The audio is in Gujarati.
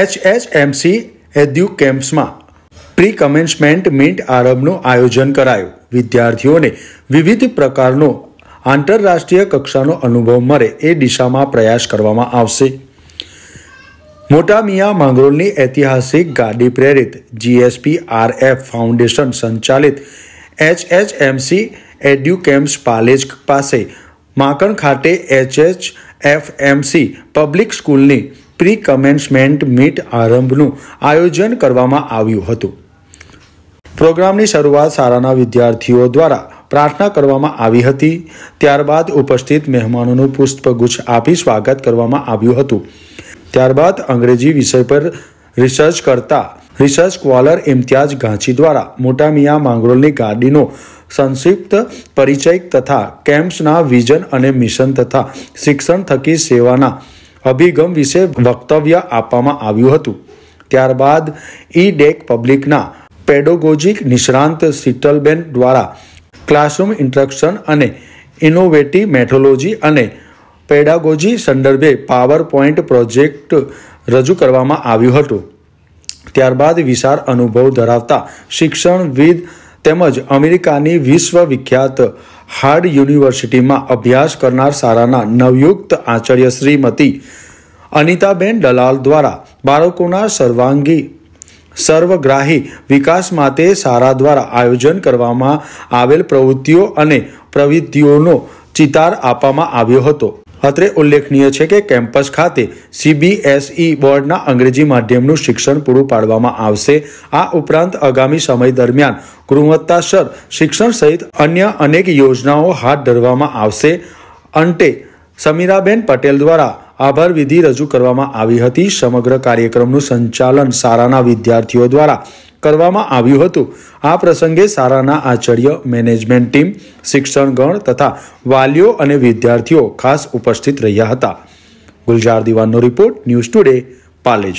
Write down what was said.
એચએચએમસી એદ્યુ કેમ્પ્સમાં પ્રી કમેન્સમેન્ટ મિન્ટ આરંભનું આયોજન કરાયું વિદ્યાર્થીઓને વિવિધ પ્રકારનો આંતરરાષ્ટ્રીય કક્ષાનો અનુભવ મળે એ દિશામાં પ્રયાસ કરવામાં આવશે મોટા મિયા માંગરોળની ઐતિહાસિક ગાડી પ્રેરિત જીએસપી એફ ફાઉન્ડેશન સંચાલિત એચએચએમસી એડ્યુ કેમ્પ્સ પાલેજ પાસે માંકણ ખાતે એચએચ એફએમસી પબ્લિક સ્કૂલની પ્રી કમેન્સમેન્ટ મીટ આરંભનું આયોજન કરવામાં આવ્યું હતું પ્રોગ્રામની શરૂઆત શાળાના વિદ્યાર્થીઓ દ્વારા પ્રાર્થના કરવામાં આવી હતી ત્યારબાદ ઉપસ્થિત મહેમાનોનું પુષ્પગુચ્છ આપી સ્વાગત કરવામાં આવ્યું હતું ત્યારબાદ અંગ્રેજી વિષય પર રિસર્ચ કરતા રિસર્ચ સ્કોલર ઇમ્તિયાઝ ઘાંચી દ્વારા મોટા મિયા માંગરોળની ગાડીનો સંક્ષિપ્ત પરિચય તથા કેમ્પ્સના વિઝન અને મિશન તથા શિક્ષણ થકી સેવાના અભિગમ વિશે વક્તવ્ય આપવામાં આવ્યું હતું ત્યારબાદ ઈ ડેક પબ્લિકના પેડોગોજિક નિષ્ણાંત શીતલબેન દ્વારા ક્લાસરૂમ ઇન્ટ્રક્શન અને ઇનોવેટિવ મેથોલોજી અને પેડાગોજી સંદર્ભે પાવર પોઈન્ટ પ્રોજેક્ટ રજૂ કરવામાં આવ્યું હતું ત્યારબાદ વિશાળ અનુભવ ધરાવતા શિક્ષણવિદ તેમજ અમેરિકાની વિશ્વવિખ્યાત હાર્ડ યુનિવર્સિટીમાં અભ્યાસ કરનાર શાળાના નવયુક્ત આચાર્ય શ્રીમતી અનિતાબેન દલાલ દ્વારા બાળકોના સર્વાંગી સર્વગ્રાહી વિકાસ માટે શાળા દ્વારા આયોજન કરવામાં આવેલ પ્રવૃત્તિઓ અને પ્રવૃત્તિઓનો ચિતાર આપવામાં આવ્યો હતો અત્રે ઉલ્લેખનીય છે કે કેમ્પસ ખાતે સીબીએસઈ e બોર્ડના અંગ્રેજી માધ્યમનું શિક્ષણ પૂરું પાડવામાં આવશે આ ઉપરાંત આગામી સમય દરમિયાન ગુણવત્તાસર શિક્ષણ સહિત અન્ય અનેક યોજનાઓ હાથ ધરવામાં આવશે અંતે સમીરાબેન પટેલ દ્વારા આભાર વિધિ રજૂ કરવામાં આવી હતી સમગ્ર કાર્યક્રમનું સંચાલન શાળાના વિદ્યાર્થીઓ દ્વારા કરવામાં આવ્યું હતું આ પ્રસંગે શાળાના આચાર્ય મેનેજમેન્ટ ટીમ શિક્ષણગણ તથા વાલીઓ અને વિદ્યાર્થીઓ ખાસ ઉપસ્થિત રહ્યા હતા ગુલજાર દિવાનનો રિપોર્ટ ન્યૂઝ ટુડે પાલેજ